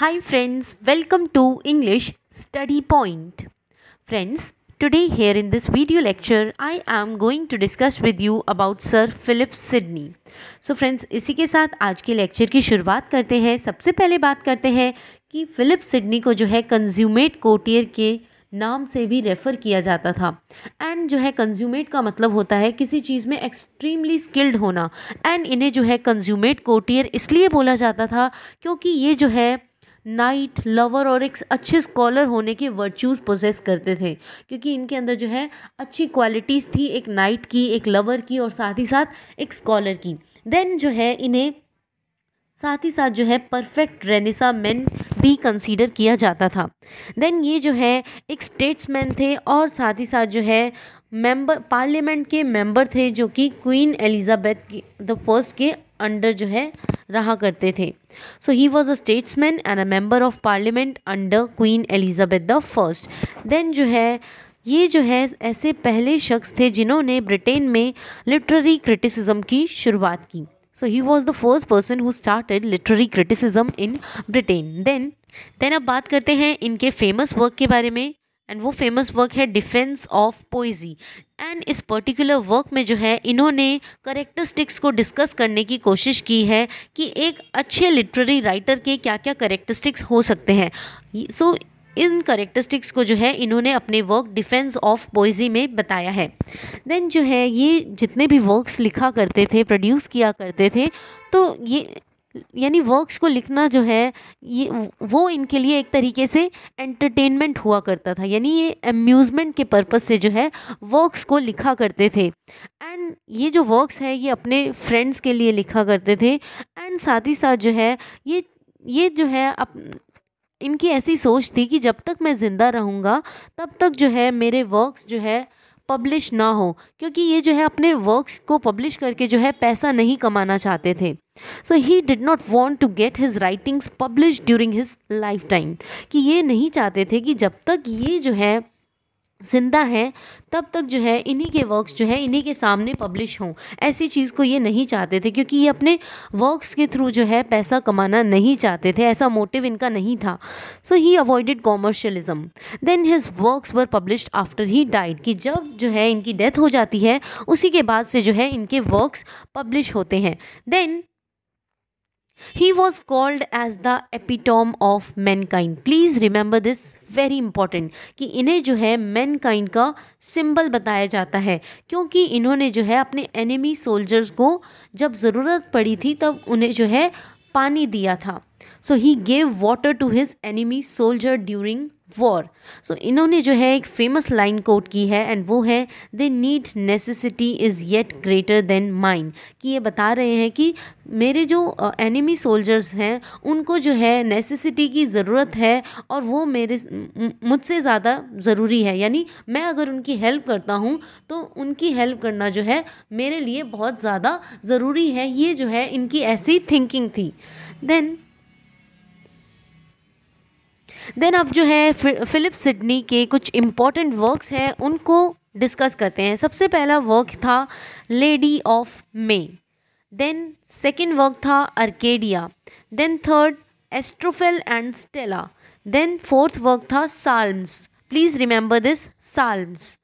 Hi friends, welcome to English Study Point. Friends, today here in this video lecture, I am going to discuss with you about Sir Philip Sidney. So friends, इसी के साथ आज के lecture की शुरुआत करते हैं सबसे पहले बात करते हैं कि Philip Sidney को जो है कंज्यूमेट कोटियर के नाम से भी रेफ़र किया जाता था एंड जो है कंज्यूमेट का मतलब होता है किसी चीज़ में एक्सट्रीमली स्किल्ड होना एंड इन्हें जो है कंज्यूमेट कोटियर इसलिए बोला जाता था क्योंकि ये जो है नाइट लवर और एक अच्छे स्कॉलर होने के वर्च्यूज़ प्रोसेस करते थे क्योंकि इनके अंदर जो है अच्छी क्वालिटीज़ थी एक नाइट की एक लवर की और साथ ही साथ एक स्कॉलर की देन जो है इन्हें साथ ही साथ जो है परफेक्ट रेनिसा मैन भी कंसीडर किया जाता था देन ये जो है एक स्टेट्समैन थे और साथ ही साथ जो है मेंबर पार्लियामेंट के मेंबर थे जो कि क्वीन एलिजाबेथ की द फर्स्ट के अंडर जो है रहा करते थे so he was a statesman and a member of parliament under Queen Elizabeth the first then जो है ये जो है ऐसे पहले शख्स थे जिन्होंने ब्रिटेन में लिटरेरी क्रिटिसिज्म की शुरुआत की so he was the first person who started literary criticism in Britain then then अब बात करते हैं इनके फेमस वर्क के बारे में एंड वो फेमस वर्क है डिफेंस ऑफ पोइजी एंड इस पर्टिकुलर वर्क में जो है इन्होंने करेक्टरिस्टिक्स को डिस्कस करने की कोशिश की है कि एक अच्छे लिटरेरी राइटर के क्या क्या करेक्टरिस्टिक्स हो सकते हैं सो so, इन करेक्टरिस्टिक्स को जो है इन्होंने अपने वर्क डिफेंस ऑफ पोइजी में बताया है देन जो है ये जितने भी वर्क्स लिखा करते थे प्रोड्यूस किया करते थे तो ये यानी वर्क्स को लिखना जो है ये वो इनके लिए एक तरीके से एंटरटेनमेंट हुआ करता था यानी ये अम्यूज़मेंट के पर्पस से जो है वर्क्स को लिखा करते थे एंड ये जो वर्क्स है ये अपने फ्रेंड्स के लिए लिखा करते थे एंड साथ ही साथ जो है ये ये जो है अप, इनकी ऐसी सोच थी कि जब तक मैं ज़िंदा रहूँगा तब तक जो है मेरे वर्क्स जो है पब्लिश ना हो क्योंकि ये जो है अपने वर्क्स को पब्लिश करके जो है पैसा नहीं कमाना चाहते थे so he did not want to get his writings publish during his lifetime कि ये नहीं चाहते थे कि जब तक ये जो है जिंदा हैं तब तक जो है इन्हीं के वर्क्स जो है इन्हीं के सामने पब्लिश हों ऐसी चीज़ को ये नहीं चाहते थे क्योंकि ये अपने वर्क्स के थ्रू जो है पैसा कमाना नहीं चाहते थे ऐसा मोटिव इनका नहीं था so he avoided commercialism then his works were publish after he died कि जब जो है इनकी डेथ हो जाती है उसी के बाद से जो है इनके वर्क्स पब्लिश होते हैं then He was called as the epitome of mankind please remember this very important कि इन्हें जो है काइंड का सिम्बल बताया जाता है क्योंकि इन्होंने जो है अपने एनिमी सोल्जर्स को जब ज़रूरत पड़ी थी तब उन्हें जो है पानी दिया था so he gave water to his enemy soldier during war so इन्होंने जो है एक फेमस लाइन कोट की है एंड वो है thy need necessity is yet greater than mine कि ये बता रहे हैं कि मेरे जो एनिमी सोल्जर्स हैं उनको जो है नेसेसिटी की ज़रूरत है और वो मेरे मुझसे ज़्यादा ज़रूरी है यानी मैं अगर उनकी हेल्प करता हूँ तो उनकी हेल्प करना जो है मेरे लिए बहुत ज़्यादा ज़रूरी है ये जो है इनकी ऐसी थिंकिंग थी देन देन अब जो है फिलिप सिडनी के कुछ इम्पॉर्टेंट वर्क्स हैं उनको डिस्कस करते हैं सबसे पहला वर्क था Lady of May then second work था Arcadia then third Astrophel and Stella then fourth work था Psalms please remember this Psalms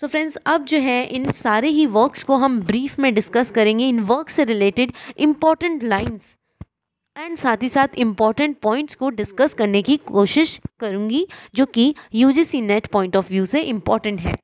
so friends अब जो है इन सारे ही वर्क्स को हम ब्रीफ में डिस्कस करेंगे इन वर्क से रिलेटेड इम्पॉर्टेंट लाइन्स एंड साथ ही साथ इम्पॉर्टेंट पॉइंट्स को डिस्कस करने की कोशिश करूँगी जो कि UGC NET point of view से इम्पॉर्टेंट है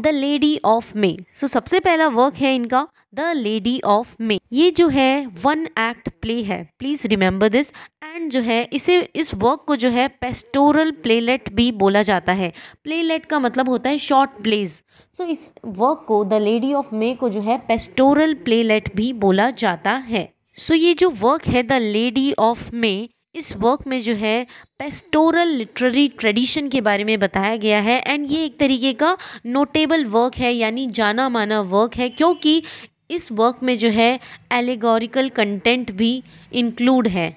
the Lady of May so सबसे पहला वर्क है इनका द लेडी ऑफ मे ये जो है वन एक्ट प्ले है प्लीज़ रिमेंबर दिस एंड जो है इसे इस वर्क को जो है पेस्टोरल प्लेलेट भी बोला जाता है प्लेलेट का मतलब होता है शॉर्ट प्लेज सो इस वर्क को द लेडी ऑफ मे को जो है पेस्टोरल प्लेलेट भी बोला जाता है सो so, ये जो वर्क है द लेडी ऑफ मे इस वर्क में जो है पेस्टोरल लिटरेरी ट्रेडिशन के बारे में बताया गया है एंड ये एक तरीके का नोटेबल वर्क है यानी जाना माना वर्क है क्योंकि इस वर्क में जो है एलेगोरिकल कंटेंट भी इंक्लूड है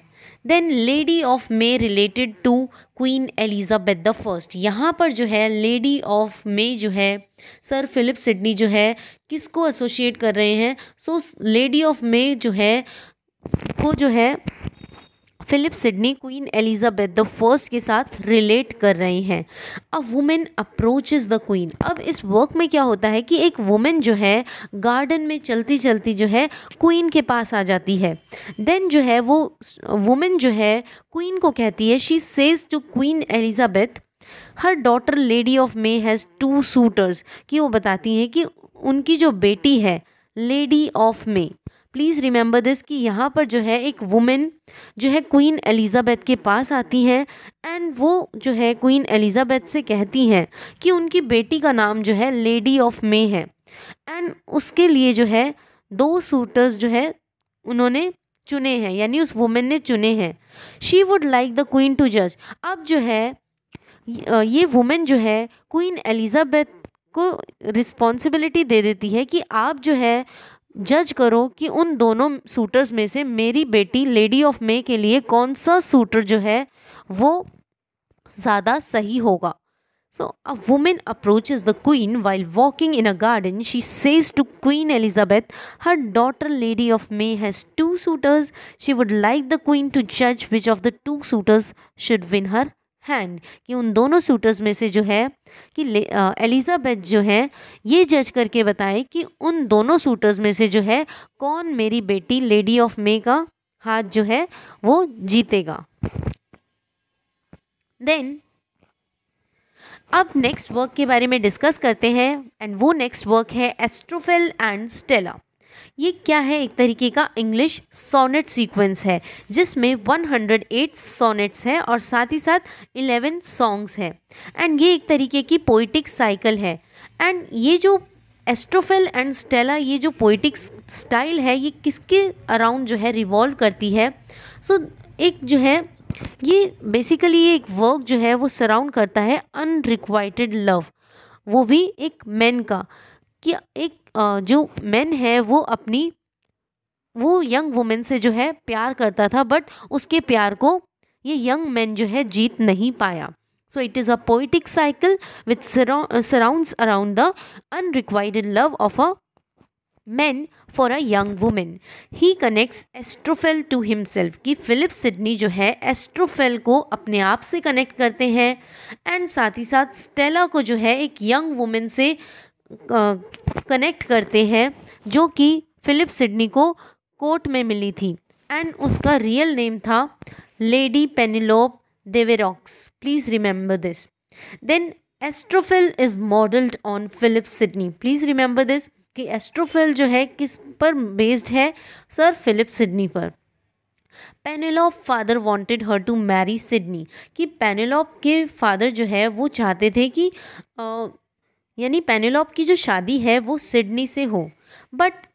then Lady of May related to Queen Elizabeth the first यहाँ पर जो है लेडी ऑफ मे जो है सर फिलिप सिडनी जो है किसको एसोशिएट कर रहे हैं सो लेडी ऑफ मे जो है को जो है Philip Sidney Queen Elizabeth the first के साथ रिलेट कर रहे हैं a women approaches the queen अब इस वर्क में क्या होता है कि एक वुमेन जो है गार्डन में चलती चलती जो है क्वीन के पास आ जाती है देन जो है वो वुमेन जो है क्वीन को कहती है she says to Queen Elizabeth her daughter Lady of May has two suitors कि वो बताती हैं कि उनकी जो बेटी है Lady of May please remember this कि यहाँ पर जो है एक वुमेन जो है क्वीन एलिज़ाबेथ के पास आती हैं एंड वो जो है क्वीन एलिज़ाबेथ से कहती हैं कि उनकी बेटी का नाम जो है लेडी ऑफ मे है एंड उसके लिए जो है दो सूटर्स जो है उन्होंने चुने हैं यानी उस वुमेन ने चुने हैं she would like the queen to जज अब जो है ये वुमेन जो है क्वीन एलिज़ाबेथ को रिस्पॉन्सिबिलिटी दे देती है कि आप जो है जज करो कि उन दोनों सूटर्स में से मेरी बेटी लेडी ऑफ मे के लिए कौन सा सूटर जो है वो ज़्यादा सही होगा so a women approach the queen while walking in a garden she says to Queen Elizabeth her daughter Lady of May has two suitors she would like the queen to जज which of the two suitors should win her hand कि उन दोनों suitors में से जो है कि Elizabeth जो है ये जज करके बताए कि उन दोनों सूटर्स में से जो है कौन मेरी बेटी लेडी ऑफ मे का हाथ जो है वो जीतेगा देन अब नेक्स्ट वर्क के बारे में डिस्कस करते हैं एंड वो नेक्स्ट वर्क है एस्ट्रोफेल एंड स्टेला ये क्या है एक तरीके का इंग्लिश सोनेट सीक्वेंस है जिसमें 108 सोनेट्स हैं और साथ ही साथ 11 सॉन्ग्स हैं एंड ये एक तरीके की पोइटिक साइकिल है एंड ये जो एस्ट्रोफेल एंड स्टेला ये जो पोइटिक स्टाइल है ये किसके अराउंड जो है रिवॉल्व करती है सो so, एक जो है ये बेसिकली ये एक वर्क जो है वो सराउंड करता है अनरिक्वाइटेड लव वो भी एक मैन का कि एक जो मैन है वो अपनी वो यंग वुमेन से जो है प्यार करता था बट उसके प्यार को ये यंग मैन जो है जीत नहीं पाया so it is a poetic cycle which surrounds around the unrequited love of a man for a young women he connects Astrophel to himself कि फिलिप सिडनी जो है एस्ट्रोफेल को अपने आप से कनेक्ट करते हैं एंड साथ ही साथ स्टेला को जो है एक यंग वुमेन से कनेक्ट करते हैं जो कि फ़िलिप सिडनी को कोर्ट में मिली थी एंड उसका रियल नेम था Lady Penelope Devereux please remember this then Astrophil is modelled on Philip Sidney please remember this कि एस्ट्रोफिल जो है किस पर बेस्ड है सर फिलिप सिडनी पर Penelope father wanted her to marry Sidney कि पेनेलॉप के फादर जो है वो चाहते थे कि यानी पेनेलॉप की जो शादी है वो सिडनी से हो बट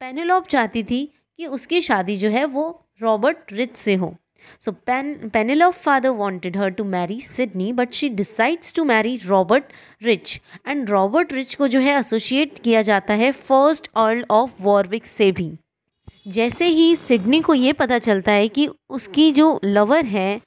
पेनेलॉप चाहती थी कि उसकी शादी जो है वो रॉबर्ट रिच से हो so pen Penelope father wanted her to marry Sidney but she decides to marry Robert Rich and Robert Rich को जो है एसोशिएट किया जाता है फर्स्ट अर्ल ऑफ वॉरविक से भी जैसे ही सिडनी को ये पता चलता है कि उसकी जो लवर है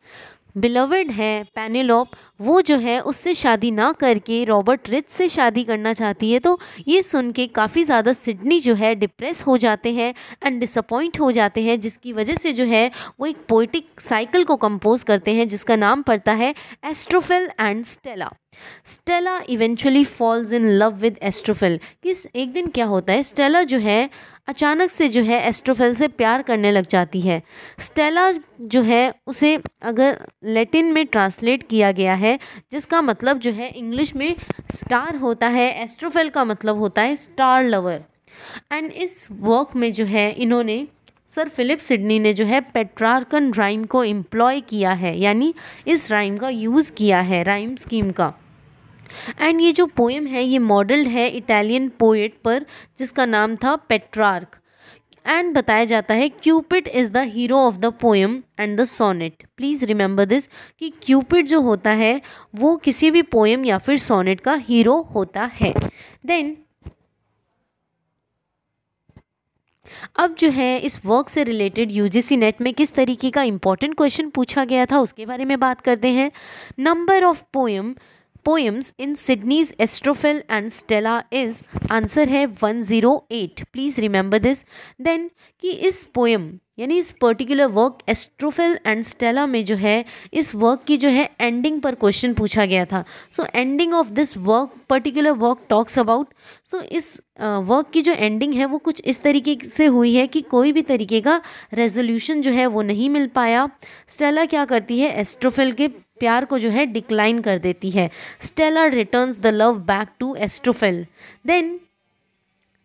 बिलवड है पेनेलॉप वो जो है उससे शादी ना करके रॉबर्ट रिच से शादी करना चाहती है तो ये सुन के काफ़ी ज़्यादा सिडनी जो है डिप्रेस हो जाते हैं एंड डिसअपॉइंट हो जाते हैं जिसकी वजह से जो है वो एक पोइटिक साइकिल को कंपोज करते हैं जिसका नाम पड़ता है Astrophil and Stella Stella eventually falls in love with Astrophil किस एक दिन क्या होता है स्टेला जो है अचानक से जो है एस्ट्रोफेल से प्यार करने लग जाती है स्टेला जो है उसे अगर लेटिन में ट्रांसलेट किया गया है है जिसका मतलब जो है इंग्लिश में स्टार होता है एस्ट्रोफेल का मतलब होता है स्टार लवर एंड इस वर्क में जो है इन्होंने सर फिलिप सिडनी ने जो है पेट्रार्कन राइम को एम्प्लॉय किया है यानी इस राइम का यूज़ किया है राइम स्कीम का एंड ये जो पोएम है ये मॉडल्ड है इटालियन पोएट पर जिसका नाम था पेट्रार्क एंड बताया जाता है Cupid is the hero of the poem and the sonnet please remember this कि क्यूपिड जो होता है वो किसी भी पोएम या फिर सोनेट का हीरो होता है देन अब जो है इस वर्क से रिलेटेड यूजीसी नेट में किस तरीके का इंपॉर्टेंट क्वेश्चन पूछा गया था उसके बारे में बात करते हैं number of poem poems in Sidney's Astrophil and Stella is answer है 108 प्लीज़ रिमेंबर दिस देन कि इस पोएम यानी इस particular work Astrophil and Stella में जो है इस वर्क की जो है एंडिंग पर क्वेश्चन पूछा गया था so ending of this work particular work talks about so इस वर्क uh, की जो एंडिंग है वो कुछ इस तरीके से हुई है कि कोई भी तरीके का रेजोल्यूशन जो है वो नहीं मिल पाया स्टेला क्या करती है एस्ट्रोफिल के प्यार को जो है डिक्लाइन कर देती है Stella returns the love back to Astrophel then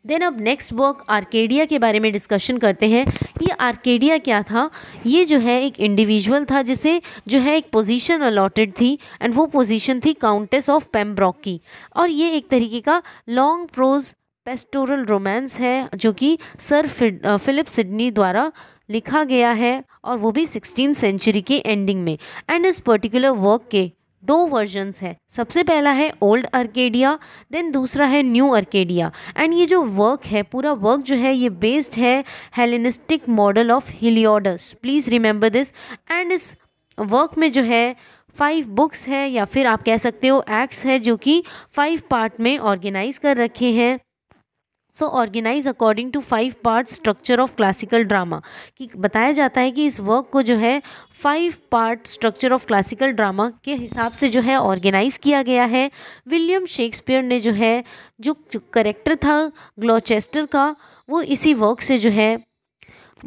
then अब नेक्स्ट वर्क आर्केडिया के बारे में डिस्कशन करते हैं ये आर्केडिया क्या था ये जो है एक इंडिविजुअल था जिसे जो है एक पोजीशन अलॉटेड थी एंड वो पोजीशन थी काउंटेस ऑफ पेम्ब्रॉक की और ये एक तरीके का लॉन्ग प्रोज पेस्टोरल रोमांस है जो कि सर फिलिप सिडनी द्वारा लिखा गया है और वो भी सिक्सटीन सेंचुरी की एंडिंग में एंड इस पर्टिकुलर वर्क के दो वर्जन्स हैं सबसे पहला है ओल्ड अर्केडिया देन दूसरा है न्यू अर्केडिया एंड ये जो वर्क है पूरा वर्क जो है ये बेस्ड है Hellenistic model of Heliodorus please remember this and इस वर्क में जो है फाइव बुक्स है या फिर आप कह सकते हो एक्ट्स है जो कि फाइव पार्ट में ऑर्गेनाइज कर रखे हैं so organise according to five part structure of classical drama कि बताया जाता है कि इस वर्क को जो है five part structure of classical drama के हिसाब से जो है ऑर्गेनाइज किया गया है विलियम शेक्सपियर ने जो है जो करेक्टर था ग्लोचेस्टर का वो इसी वर्क से जो है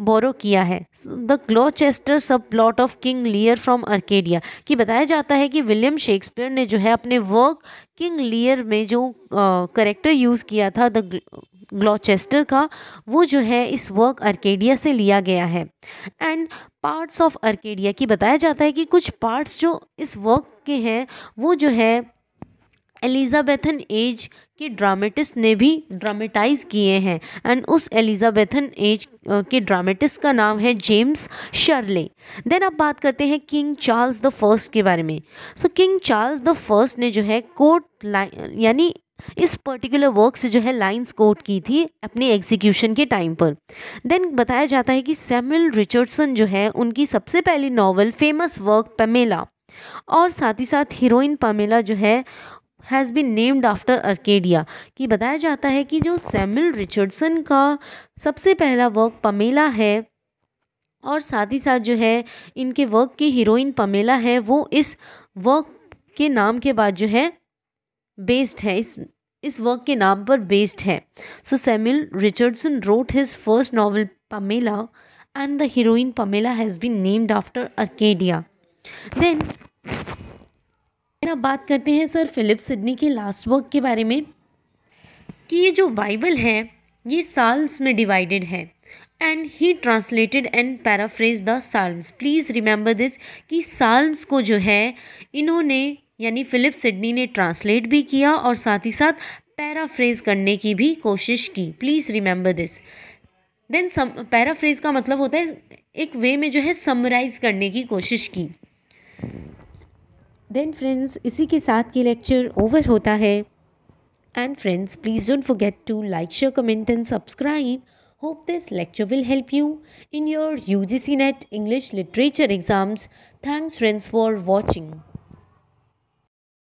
बोरो किया है the Gloucester subplot of King Lear from Arcadia कि बताया जाता है कि विलियम शेक्सपियर ने जो है अपने वर्क किंग लियर में जो करेक्टर यूज़ किया था द ग्लोचेस्टर का वो जो है इस वर्क अर्केडिया से लिया गया है एंड पार्ट्स ऑफ अर्केडिया की बताया जाता है कि कुछ पार्ट्स जो इस वर्क के हैं वो जो है एलिज़ाबेथन एज के ड्रामेटिस्ट ने भी ड्रामेटाइज किए हैं एंड उस एलिज़ाबेथन एज के ड्रामेटिस्ट का नाम है जेम्स शर्ले देन अब बात करते हैं किंग चार्ल्स द फर्स्ट के बारे में so King Charles the first ने जो है कोर्ट यानी इस पर्टिकुलर वर्क से जो है लाइन्स कोट की थी अपने एग्जीक्यूशन के टाइम पर देन बताया जाता है कि सैमुअल रिचर्डसन जो है उनकी सबसे पहली नॉवल फेमस वर्क पमेला और साथ ही साथ हीरोइन पमेला जो है has been named after Arcadia कि बताया जाता है कि जो सैमुअल रिचर्डसन का सबसे पहला वर्क पमेला है और साथ ही साथ जो है इनके वर्क की हीरोइन पमेला है वो इस वर्क के नाम के बाद जो है बेस्ड है इस इस वर्क के नाम पर बेस्ड है so Samuel Richardson wrote his first novel Pamela and the heroine Pamela has been named after Arcadia then अब बात करते हैं सर फिलिप सिडनी के लास्ट वर्क के बारे में कि ये जो बाइबल है ये साल्स में डिवाइडेड है and he translated and paraphrase the psalms please remember this कि साल्स को जो है इन्होंने यानी फिलिप सिडनी ने ट्रांसलेट भी किया और साथ ही साथ पैराफ्रेज करने की भी कोशिश की please remember this then some paraphrase का मतलब होता है एक वे में जो है समराइज करने की कोशिश की देन फ्रेंड्स इसी के साथ की लेक्चर ओवर होता है and friends please don't forget to like share comment and subscribe hope this lecture will help you in your U G C NET English literature exams thanks friends for watching